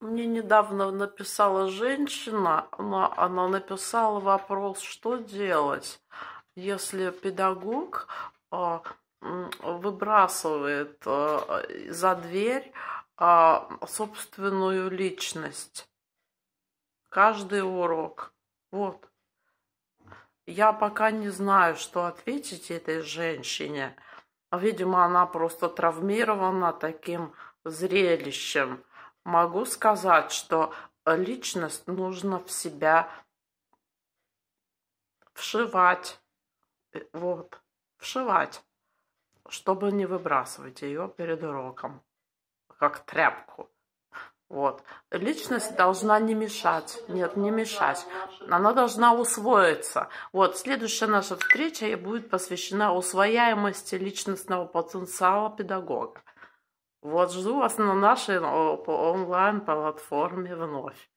Мне недавно написала женщина, она, она написала вопрос, что делать, если педагог э, выбрасывает э, за дверь э, собственную личность. Каждый урок. Вот. Я пока не знаю, что ответить этой женщине. Видимо, она просто травмирована таким зрелищем могу сказать, что личность нужно в себя вшивать. Э, вот, вшивать, чтобы не выбрасывать ее перед уроком, как тряпку. Вот. Личность должна не мешать. Нет, не мешать. Она должна усвоиться. Вот. Следующая наша встреча будет посвящена усвояемости личностного потенциала педагога. Вот жду вас на нашей онлайн-платформе вновь.